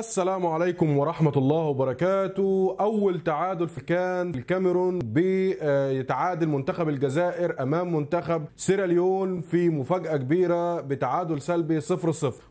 السلام عليكم ورحمة الله وبركاته أول تعادل في كان الكاميرون بيتعادل منتخب الجزائر أمام منتخب سيراليون في مفاجأة كبيرة بتعادل سلبي 0-0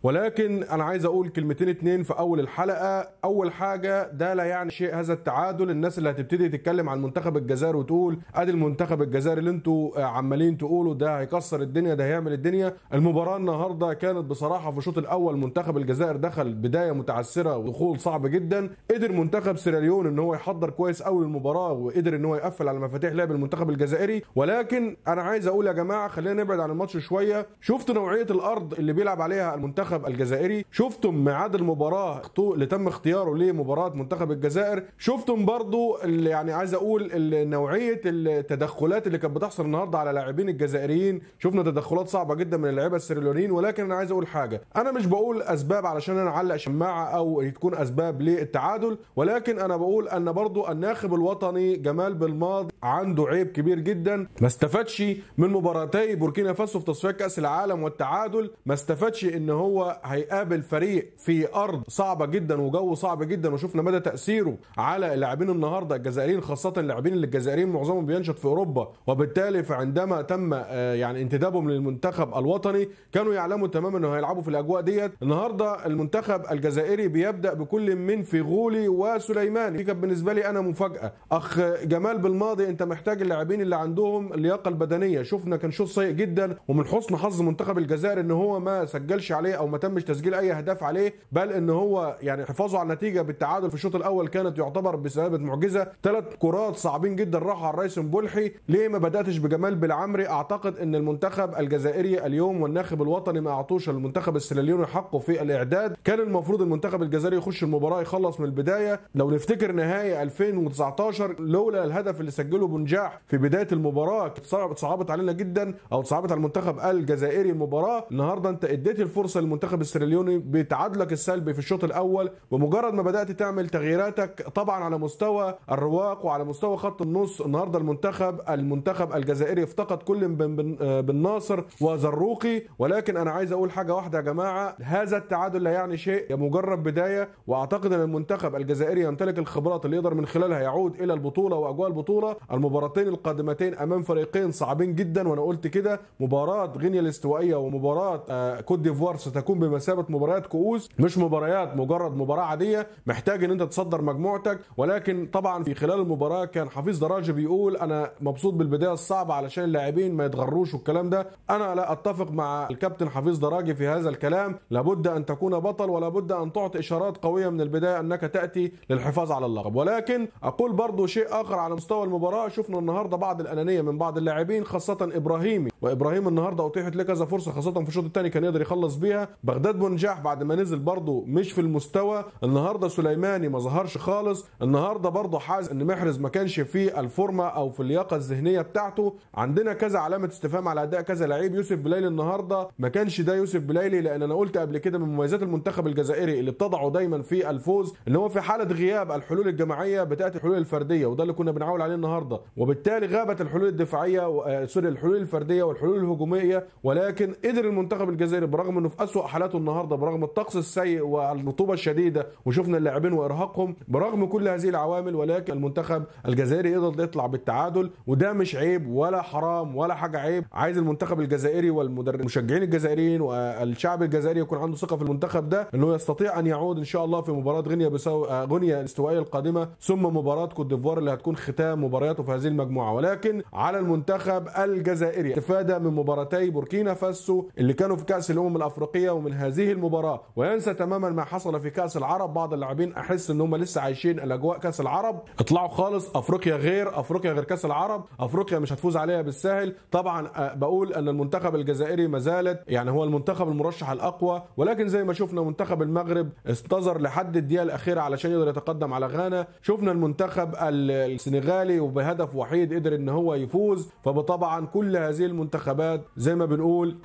ولكن أنا عايز أقول كلمتين اتنين في أول الحلقة أول حاجة ده لا يعني شيء هذا التعادل الناس اللي هتبتدي تتكلم عن منتخب الجزائر وتقول أدي المنتخب الجزائري اللي انتوا عمالين تقولوا ده هيكسر الدنيا ده هيعمل الدنيا المباراة النهاردة كانت بصراحة في الشوط الأول منتخب الجزائر دخل بداية متعسرة مؤثره ودخول صعب جدا قدر منتخب سيراليون ان هو يحضر كويس قوي المباراه وقدر ان هو يقفل على مفاتيح لعب المنتخب الجزائري ولكن انا عايز اقول يا جماعه خلينا نبعد عن الماتش شويه شفتوا نوعيه الارض اللي بيلعب عليها المنتخب الجزائري شفتم ميعاد المباراه اللي تم اختياره لمباراه منتخب الجزائر شفتم برضو اللي يعني عايز اقول نوعيه التدخلات اللي كانت بتحصل النهارده على لاعبين الجزائريين شفنا تدخلات صعبه جدا من اللعيبه السيراليونيين ولكن انا عايز اقول حاجه انا مش بقول اسباب علشان انا اعلق شماعه او او تكون اسباب للتعادل ولكن انا بقول ان برضو الناخب الوطني جمال بالماض عنده عيب كبير جدا ما استفادش من مباراتي بوركينا فاسو في تصفيات كاس العالم والتعادل ما استفادش ان هو هيقابل فريق في ارض صعبه جدا وجو صعب جدا وشفنا مدى تاثيره على اللاعبين النهارده الجزائريين خاصه اللاعبين اللي الجزائريين معظمهم بينشط في اوروبا وبالتالي فعندما تم آه، يعني انتدابهم للمنتخب الوطني كانوا يعلموا تماما انه هيلعبوا في الاجواء ديت النهارده المنتخب الجزائري بيبدا بكل من فيغولي وسليمان دي كانت بالنسبه لي انا مفاجاه اخ جمال بالماضي انت محتاج اللاعبين اللي عندهم اللياقه البدنيه شفنا كان شوط سيء جدا ومن حسن حظ منتخب الجزائر ان هو ما سجلش عليه او ما تمش تسجيل اي اهداف عليه بل ان هو يعني حفاظه على النتيجه بالتعادل في الشوط الاول كانت يعتبر بسبب معجزه ثلاث كرات صعبين جدا راحوا على الريس بلحي ليه ما بداتش بجمال بالعمري اعتقد ان المنتخب الجزائري اليوم والناخب الوطني ما اعطوش المنتخب السيراليوني حقه في الاعداد كان المفروض المنتخب المنتخب الجزائري يخش المباراه يخلص من البدايه لو نفتكر نهائي 2019 لولا الهدف اللي سجله بنجاح في بدايه المباراه كانت صعبت علينا جدا او صعبت على المنتخب الجزائري المباراه النهارده انت اديت الفرصه للمنتخب السيراليوني بتعادلك السلبي في الشوط الاول ومجرد ما بدات تعمل تغييراتك طبعا على مستوى الرواق وعلى مستوى خط النص النهارده المنتخب المنتخب الجزائري افتقد كل بن آه، بن ناصر وزروقي ولكن انا عايز اقول حاجه واحده يا جماعه هذا التعادل لا يعني شيء مجرد البدايه واعتقد ان المنتخب الجزائري يمتلك الخبرات اللي يقدر من خلالها يعود الى البطوله واجواء البطوله المباراتين القادمتين امام فريقين صعبين جدا وانا قلت كده مباراه غينيا الاستوائيه ومباراه آه، كوت ديفوار ستكون بمثابه مباريات كؤوس مش مباريات مجرد مباراه عاديه محتاج ان انت تصدر مجموعتك ولكن طبعا في خلال المباراه كان حفيظ دراجه بيقول انا مبسوط بالبدايه الصعبه علشان اللاعبين ما يتغروش والكلام ده انا لا اتفق مع الكابتن حفيظ دراجي في هذا الكلام لابد ان تكون بطل ولابد ان تعطي إشارات قوية من البداية أنك تأتي للحفاظ على اللقب ولكن أقول برضو شيء آخر على مستوى المباراة شفنا النهاردة بعض الأنانية من بعض اللاعبين خاصة إبراهيمي وإبراهيم النهاردة أتيحت له كذا فرصة خاصة في الشوط الثاني كان يقدر يخلص بيها بغداد بنجاح بعد ما نزل برضو مش في المستوى النهاردة سليماني ما ظهرش خالص النهاردة برضو حاز أن محرز ما كانش في الفورمة أو في اللياقة الذهنية بتاعته عندنا كذا علامة استفهام على أداء كذا لعيب يوسف بليلي النهاردة ما كانش ده يوسف بليلي لأن أنا قلت قبل كده من مميزات المنتخب الجزائري اللي تضعه دايما في الفوز ان هو في حاله غياب الحلول الجماعيه بتاتي الحلول الفرديه وده اللي كنا بنعول عليه النهارده وبالتالي غابت الحلول الدفاعيه آه، سوري الحلول الفرديه والحلول الهجوميه ولكن قدر المنتخب الجزائري برغم انه في اسوء حالاته النهارده برغم الطقس السيء والرطوبه الشديده وشفنا اللاعبين وارهاقهم برغم كل هذه العوامل ولكن المنتخب الجزائري قدر يطلع بالتعادل وده مش عيب ولا حرام ولا حاجه عيب عايز المنتخب الجزائري مشجعين الجزائريين والشعب الجزائري يكون عنده ثقه في المنتخب ده انه يستطيع ان يعود يعود ان شاء الله في مباراه غينيا بيساو آه، غينيا الاستوائيه القادمه ثم مباراه كوت ديفوار اللي هتكون ختام مبارياته في هذه المجموعه ولكن على المنتخب الجزائري استفاده من مباراتي بوركينا فاسو اللي كانوا في كاس الامم الافريقيه ومن هذه المباراه وينسى تماما ما حصل في كاس العرب بعض اللاعبين احس ان هم لسه عايشين الاجواء كاس العرب اطلعوا خالص افريقيا غير افريقيا غير كاس العرب افريقيا مش هتفوز عليها بالسهل طبعا آه، بقول ان المنتخب الجزائري ما زالت يعني هو المنتخب المرشح الاقوى ولكن زي ما شفنا منتخب المغرب انتظر لحد الدقيقه الاخيره علشان يقدر يتقدم على غانا شفنا المنتخب السنغالي وبهدف وحيد قدر ان هو يفوز فطبعا كل هذه المنتخبات زي ما بنقول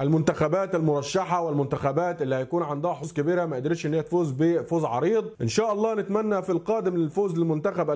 المنتخبات المرشحه والمنتخبات اللي هيكون عندها حظوظ كبيره ما قدرتش ان هي تفوز بفوز عريض ان شاء الله نتمنى في القادم الفوز للمنتخب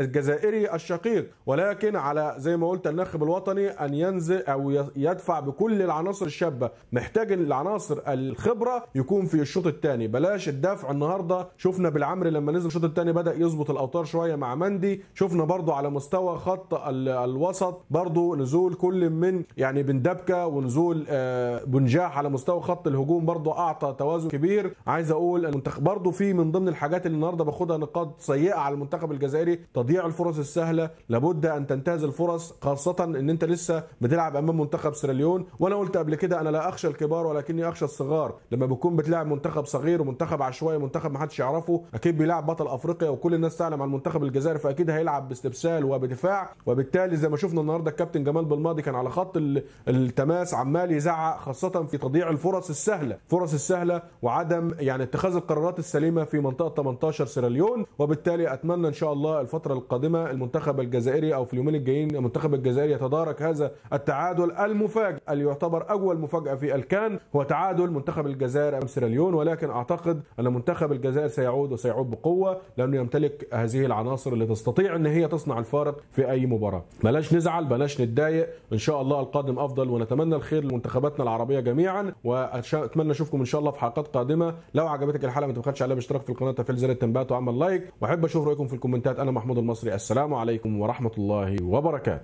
الجزائري الشقيق ولكن على زي ما قلت الناخب الوطني ان ينزل او يدفع بكل العناصر الشابه محتاج العناصر الخبره يكون في الشوط الثاني بلاش الدفع النهارده شفنا بالعمري لما نزل الشوط الثاني بدا يظبط الاوتار شويه مع مندي شفنا برضه على مستوى خط الوسط برضه نزول كل من يعني بندبكه ونزول آه بنجاح على مستوى خط الهجوم برضه اعطى توازن كبير عايز اقول المنتخب برضه في من ضمن الحاجات اللي النهارده باخدها نقاط سيئه على المنتخب الجزائري تضييع الفرص السهله لابد ان تنتهز الفرص خاصه ان انت لسه بتلعب امام منتخب سيراليون وانا قلت قبل كده انا لا اخشى الكبار ولكني اخشى الصغار لما بتكون بتلعب منتخب صغير ومنتخب عشوائي منتخب ما حدش يعرفه اكيد بيلعب بطل افريقيا وكل الناس تعلم عن المنتخب الجزائري فاكيد هيلعب باستبسال وبدفاع وبالتالي زي ما شفنا النهارده الكابتن جمال بالماضي كان على خط التماس عمال يزعق خاصه في تضييع الفرص السهله فرص السهله وعدم يعني اتخاذ القرارات السليمه في منطقه 18 سيراليون وبالتالي اتمنى ان شاء الله الفتره القادمه المنتخب الجزائري او في اليومين الجايين المنتخب الجزائري يتدارك هذا التعادل المفاجئ اللي يعتبر اول مفاجاه في الكان هو تعادل منتخب الجزائر امام سيراليون ولكن اعتقد ان منتخب الجزائر سيعود وسيعود بقوه لانه يمتلك هذه العناصر اللي تستطيع ان هي تصنع الفارق في اي مباراه بلاش نزعل بلاش نتضايق ان شاء الله القادم افضل ونتمنى الخير لمنتخباتنا العربيه جميعا واتمنى اشوفكم ان شاء الله في حلقات قادمه لو عجبتك الحلقه ما تبخلش عليها باشتراك في القناه تفعيل زر التنبيهات وعمل لايك واحب اشوف رايكم في الكومنتات انا محمود المصري السلام عليكم ورحمه الله وبركاته